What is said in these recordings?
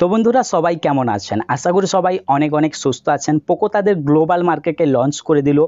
তো বন্ধুরা সবাই কেমন আছেন আশা করি সবাই অনেক অনেক সুস্থ আছেন পোকো তাদের গ্লোবাল মার্কেটে লঞ্চ করে দিল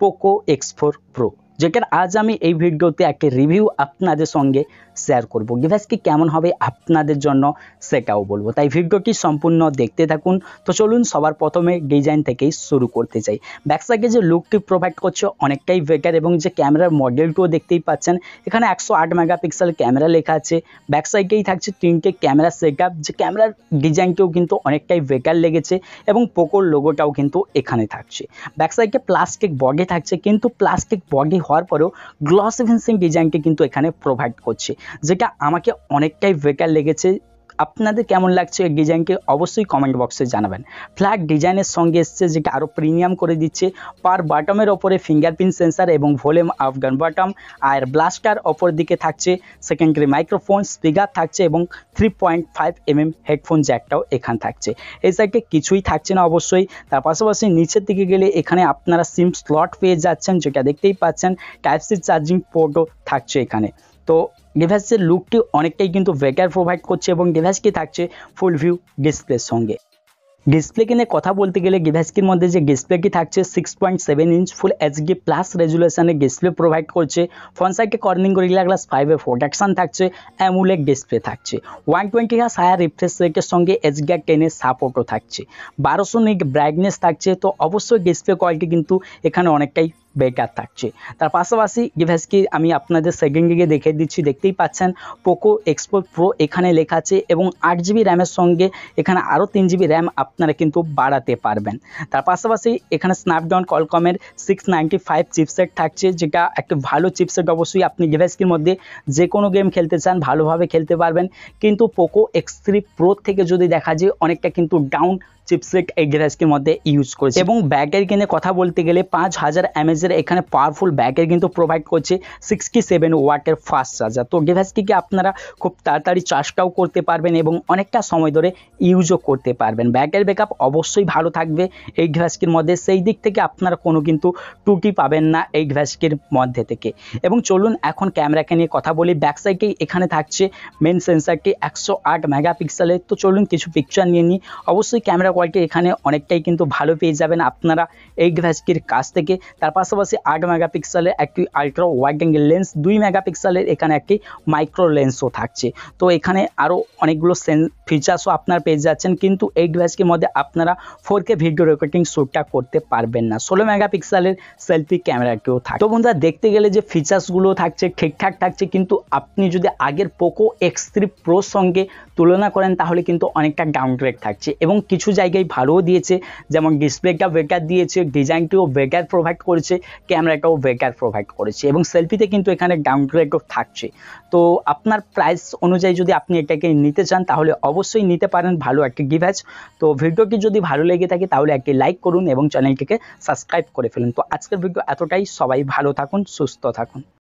পোকো এক্স ফোর প্রো যেটার আজ আমি এই ভিডিওতে একটি রিভিউ আপনাদের সঙ্গে শেয়ার করব কি কেমন হবে আপনাদের জন্য সেটাও বলবো তাই ভিডিওটি সম্পূর্ণ দেখতে থাকুন তো চলুন সবার প্রথমে ডিজাইন থেকেই শুরু করতে চাই ব্যাকসাইডে যে লুকটি প্রোভাইড করছে অনেকটাই বেকার এবং যে ক্যামেরার মডেলটিও দেখতেই পাচ্ছেন এখানে একশো আট মেগাপিক্সেল ক্যামেরা লেখা আছে ব্যাকসাইডেই থাকছে তিনটে ক্যামেরা সেট যে ক্যামেরার ডিজাইনটিও কিন্তু অনেকটাই বেকার লেগেছে এবং পোকোর লোগোটাও কিন্তু এখানে থাকছে ব্যাকসাইডে প্লাস্টিক বডি থাকছে কিন্তু প্লাস্টিক বডি হওয়ার পরেও গ্লস ফিনিশিং ডিজাইনটি কিন্তু এখানে প্রোভাইড করছে যেটা আমাকে অনেকটাই বেকার লেগেছে আপনাদের কেমন লাগছে ডিজাইনকে অবশ্যই কমেন্ট বক্সে জানাবেন ফ্ল্যাগ ডিজাইনের সঙ্গে এসছে যেটা আরও প্রিমিয়াম করে দিচ্ছে পার বাটমের ওপরে ফিঙ্গারপ্রিন্ট সেন্সার এবং ভলিউম আফগান বাটম আর ব্লাস্টার ওপর দিকে থাকছে সেকেন্ডারি মাইক্রোফোন স্পিকার থাকছে এবং three point five M headphone জ্যাকটাও এখান থাকছে এই সাইডে কিছুই থাকছে না অবশ্যই তার পাশাপাশি নিচের দিকে গেলে এখানে আপনারা সিম স্লট পেয়ে যাচ্ছেন যেটা দেখতেই পাচ্ছেন টাইপ সি চার্জিং পোর্টও থাকছে এখানে তো ডিভাইসের লুকটি অনেকটাই কিন্তু বেকার প্রোভাইড করছে এবং ডিভাইসটি থাকছে ফুল ভিউ ডিসপ্লের সঙ্গে ডিসপ্লে কিনে কথা বলতে গেলে ডিভাইসটির মধ্যে যে ডিসপ্লেটি থাকছে six point seven inch full HD plus রেজুলেশনের ডিসপ্লে প্রোভাইড করছে ফোনসাইকে কর্নিং গরিলা গ্লাস ফাইভে প্রোটেকশান থাকছে অ্যামুলেট ডিসপ্লে থাকছে ওয়ান টোয়েন্টি হাস হায়ার রিফ্রেশ রেটের সঙ্গে এইচডিআর টেনের সাপোর্টও থাকছে বারোশো নিক ব্রাইটনেস থাকছে তো অবশ্যই ডিসপ্লে কোয়ালিটি কিন্তু এখানে অনেকটাই বেকার থাকছে তার পাশাপাশি ডিভাইসকে আমি আপনাদের সেকেন্ড গিগে দেখে দিচ্ছি দেখতেই পাচ্ছেন পোকো এক্সপো প্রো এখানে লেখা আছে এবং আট জিবি র্যামের সঙ্গে এখানে আরও তিন জিবি র্যাম আপনারা কিন্তু বাড়াতে পারবেন তার পাশাপাশি এখানে স্ন্যাপড্রাগন কলকমের সিক্স নাইনটি ফাইভ চিপসেট থাকছে যেটা একটা ভালো চিপসেট অবশ্যই আপনি ডিভাইসটির মধ্যে যে কোনো গেম খেলতে চান ভালোভাবে খেলতে পারবেন কিন্তু পোকো এক্স থ্রি প্রো থেকে যদি দেখা যায় অনেকটা কিন্তু ডাউন চিপসেট এই ডিভাইসটির মধ্যে ইউজ করেছে এবং ব্যাগের কিনে কথা বলতে গেলে পাঁচ হাজার এমএস রেঞ্জের এখানে পাওয়ারফুল ব্যাকের কিন্তু প্রোভাইড করছে সিক্সটি সেভেন ওয়াটের ফাস্ট চার্জার তো ডিভাইসটিকে আপনারা খুব তাড়াতাড়ি চার্জটাও করতে পারবেন এবং অনেকটা সময় ধরে ইউজও করতে পারবেন ব্যাকের ব্যাকআপ অবশ্যই ভালো থাকবে এই ডিভাইসটির মধ্যে সেই দিক থেকে আপনারা কোনো কিন্তু ত্রুটি পাবেন না এই ডিভাইসটির মধ্যে থেকে এবং চলুন এখন ক্যামেরাকে নিয়ে কথা বলি ব্যাকসাইডে এখানে থাকছে মেন সেন্সারটি একশো আট মেগাপিক্সেলের তো চলুন কিছু পিকচার নিয়ে নিই অবশ্যই ক্যামেরা কোয়ালিটি এখানে অনেকটাই কিন্তু ভালো পেয়ে যাবেন আপনারা এই ডিভাইসটির কাছ থেকে তার পাশাপাশি আট মেগাপিক্সেলের একটি আলট্রা ওয়াইড অ্যাঙ্গেল লেন্স দুই মেগাপিক্সেলের এখানে একটি মাইক্রো লেন্সও থাকছে তো এখানে আরও অনেকগুলো ফিচার্সও আপনার পেয়ে যাচ্ছেন কিন্তু এই ডিভাইসটির মধ্যে আপনারা ফোর কে ভিডিও রেকর্ডিং শ্যুটটা করতে পারবেন না ষোলো মেগাপিক্সেলের সেলফি ক্যামেরাটিও থাকে তো বন্ধুরা দেখতে গেলে যে ফিচার্সগুলো থাকছে ঠিকঠাক থাকছে কিন্তু আপনি যদি আগের পোকো এক্স থ্রি প্রোর সঙ্গে তুলনা করেন তাহলে কিন্তু অনেকটা ডাউনগ্রেড থাকছে এবং কিছু জায়গায় ভালোও দিয়েছে যেমন ডিসপ্লেটা বেকার দিয়েছে ডিজাইনটিও বেকার প্রোভাইড করেছে ক্যামেরাটাও বেকার প্রোভাইড করেছে এবং সেলফিতে কিন্তু এখানে ডাউনগ্রেডও থাকছে তো আপনার প্রাইস অনুযায়ী যদি আপনি এটাকে নিতে চান তাহলে অবশ্যই নিতে পারেন ভালো একটি গিভ্যাচ তো ভিডিওটি যদি ভালো লেগে থাকে তাহলে একটি লাইক করুন এবং চ্যানেলটিকে সাবস্ক্রাইব করে ফেলুন তো আজকের ভিডিও এতটাই সবাই ভালো থাকুন সুস্থ থাকুন